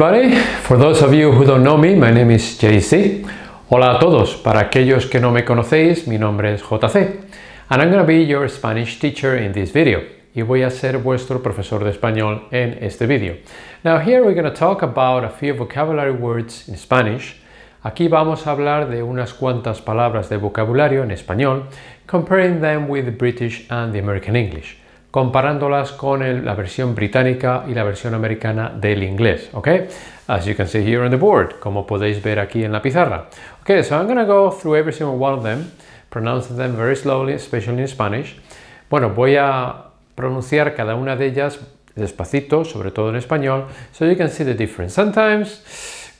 everybody. For those of you who don't know me, my name is JC. Hola a todos. Para aquellos que no me conocéis, mi nombre es JC. And I'm going to be your Spanish teacher in this video. Y voy a ser vuestro profesor de español en este video. Now here we're going to talk about a few vocabulary words in Spanish. Aquí vamos a hablar de unas cuantas palabras de vocabulario en español, comparing them with British and the American English comparándolas con la versión británica y la versión americana del inglés, okay? As you can see here on the board, como podéis ver aquí en la pizarra. Okay, so I'm going to go through every single one of them, pronouncing them very slowly, especially in Spanish. Bueno, voy a pronunciar cada una de ellas despacito, sobre todo en español, so you can see the difference. Sometimes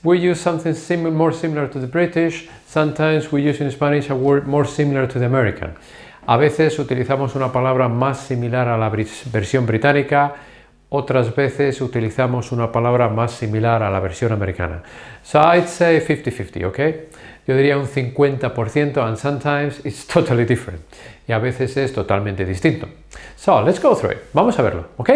we use something more similar to the British, sometimes we use in Spanish a word more similar to the American. A veces utilizamos una palabra más similar a la versión británica, otras veces utilizamos una palabra más similar a la versión americana. So I'd say 50-50, ¿ok? Yo diría un 50% and sometimes it's totally different. Y a veces es totalmente distinto. So let's go through it. Vamos a verlo, ¿ok?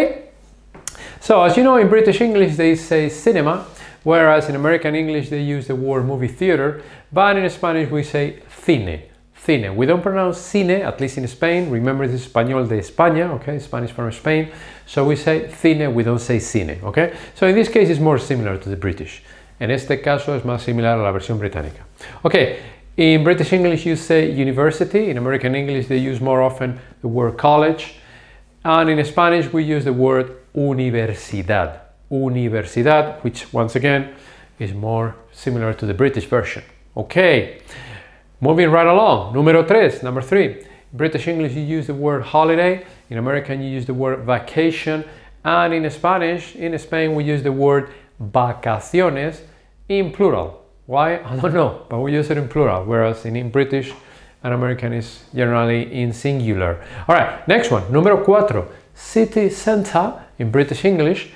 So as you know, in British English they say cinema, whereas in American English they use the word movie theater, but in Spanish we say cine. cine. We don't pronounce cine, at least in Spain. Remember this is Español de España, okay, Spanish from Spain. So we say cine, we don't say cine, okay? So in this case it's more similar to the British. En este caso es más similar a la versión británica. Okay, in British English you say university. In American English they use more often the word college. And in Spanish we use the word universidad. Universidad, which once again is more similar to the British version. Okay. Moving right along, numero tres, number three. In British English, you use the word holiday. In American, you use the word vacation. And in Spanish, in Spain, we use the word vacaciones in plural. Why? I don't know, but we use it in plural, whereas in, in British and American is generally in singular. All right, next one, numero cuatro, city center in British English.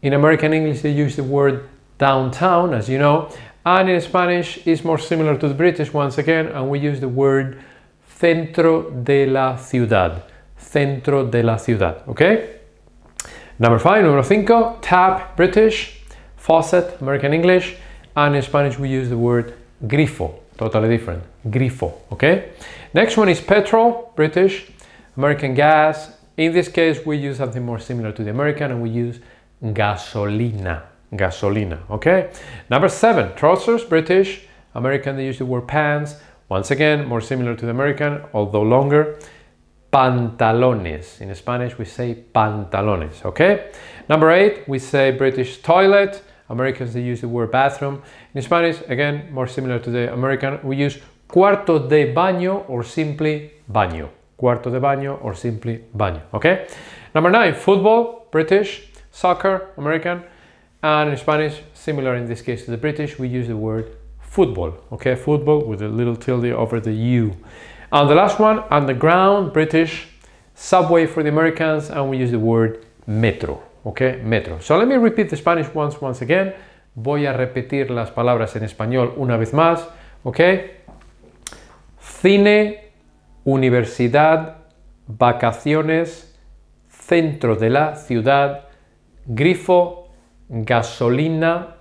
In American English, they use the word downtown, as you know, and in Spanish is more similar to the British once again, and we use the word centro de la ciudad. Centro de la ciudad, okay? Number five, number cinco, tap, British, faucet, American English, and in Spanish we use the word grifo, totally different, grifo, okay? Next one is petrol, British, American gas. In this case, we use something more similar to the American and we use gasolina, gasolina, okay? Number seven, trousers, British, American, they usually wear pants. Once again, more similar to the American, although longer. Pantalones, in Spanish we say pantalones, okay? Number eight, we say British toilet. Americans, they use the word bathroom. In Spanish, again, more similar to the American, we use cuarto de baño or simply baño. Cuarto de baño or simply baño, okay? Number nine, football, British, soccer, American. And in Spanish, similar in this case to the British, we use the word football, okay? Football with a little tilde over the U. And the last one, underground, British, subway for the Americans, and we use the word metro, okay? Metro. So let me repeat the Spanish ones once again. Voy a repetir las palabras en español una vez más, okay? Cine, universidad, vacaciones, centro de la ciudad, grifo, gasolina,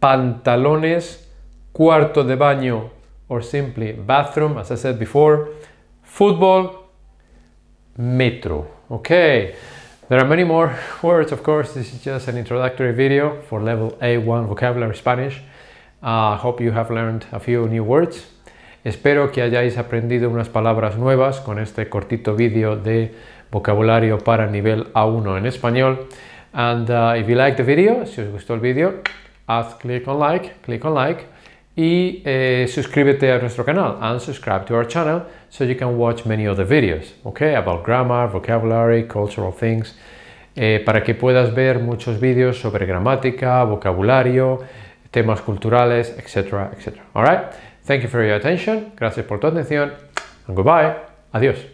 pantalones, cuarto de baño or simply bathroom, as I said before, fútbol, metro. Okay, there are many more words, of course. This is just an introductory video for level A1 vocabulary Spanish. I hope you have learned a few new words. Espero que hayáis aprendido unas palabras nuevas con este cortito vídeo de vocabulario para nivel A1 en español. And uh, if you like the video, si os gustó el vídeo, haz click on like, click on like y eh, suscríbete a nuestro canal and subscribe to our channel so you can watch many other videos, okay, about grammar, vocabulary, cultural things, eh, para que puedas ver muchos vídeos sobre gramática, vocabulario, temas culturales, etcétera, etcétera. All right? Thank you for your attention. Gracias por tu atención. And goodbye. Adiós.